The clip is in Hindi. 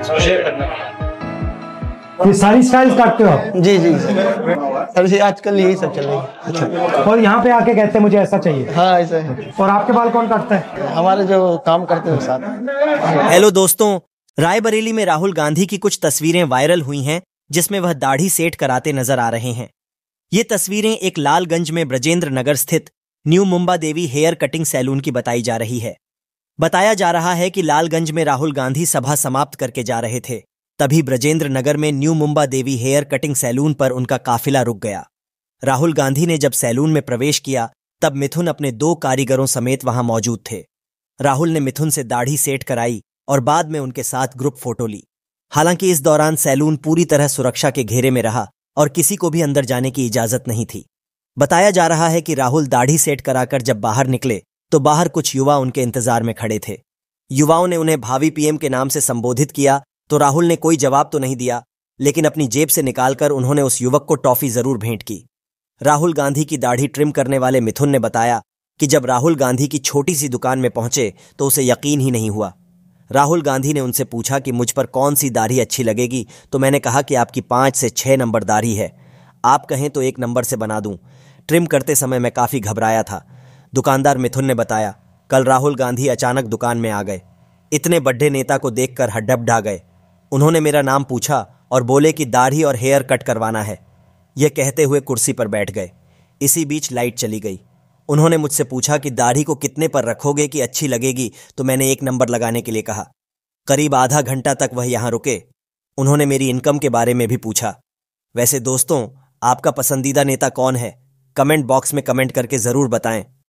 ये सारी स्टाइल्स काटते हो जी जी सर जी आजकल यही सब चल रही है अच्छा। और यहाँ पे आके कहते हैं मुझे ऐसा चाहिए हाँ ऐसा है और आपके बाल कौन काटता है हमारे जो काम करते हैं साथ हेलो दोस्तों रायबरेली में राहुल गांधी की कुछ तस्वीरें वायरल हुई हैं जिसमें वह दाढ़ी सेट कराते नजर आ रहे हैं ये तस्वीरें एक लालगंज में ब्रजेंद्र नगर स्थित new Mumba Devi hair cutting salon की बताई जा रही है बताया जा रहा है कि लालगंज में राहुल गांधी सभा समाप्त करके जा रहे थे तभी ब्रजेंद्र नगर में new Mumba Devi hair cutting salon पर उनका काफिला रुक गया राहुल गांधी ने जब सैलून में प्रवेश किया तब मिथुन अपने दो कारीगरों समेत वहां मौजूद थे राहुल ने मिथुन से दाढ़ी सेट कराई और बाद में उनके साथ ग्रुप फोटो ली हालांकि इस दौरान सैलून पूरी तरह सुरक्षा के घेरे में रहा और किसी को भी अंदर जाने की इजाजत नहीं थी बताया जा रहा है कि राहुल दाढ़ी सेट कराकर जब बाहर निकले तो बाहर कुछ युवा उनके इंतजार में खड़े थे युवाओं ने उन्हें भावी पीएम के नाम से संबोधित किया तो राहुल ने कोई जवाब तो नहीं दिया लेकिन अपनी जेब से निकालकर उन्होंने उस युवक को टॉफी जरूर भेंट की राहुल गांधी की दाढ़ी ट्रिम करने वाले मिथुन ने बताया कि जब राहुल गांधी की छोटी सी दुकान में पहुंचे तो उसे यकीन ही नहीं हुआ राहुल गांधी ने उनसे पूछा कि मुझ पर कौन सी दाढ़ी अच्छी लगेगी तो मैंने कहा कि आपकी पांच से छह नंबर दाढ़ी है आप कहें तो एक नंबर से बना दूं ट्रिम करते समय मैं काफ़ी घबराया था दुकानदार मिथुन ने बताया कल राहुल गांधी अचानक दुकान में आ गए इतने बड्ढे नेता को देखकर हड्डब ढा गए उन्होंने मेरा नाम पूछा और बोले कि दाढ़ी और हेयर कट करवाना है यह कहते हुए कुर्सी पर बैठ गए इसी बीच लाइट चली गई उन्होंने मुझसे पूछा कि दाढ़ी को कितने पर रखोगे कि अच्छी लगेगी तो मैंने एक नंबर लगाने के लिए कहा करीब आधा घंटा तक वह यहां रुके उन्होंने मेरी इनकम के बारे में भी पूछा वैसे दोस्तों आपका पसंदीदा नेता कौन है कमेंट बॉक्स में कमेंट करके ज़रूर बताएं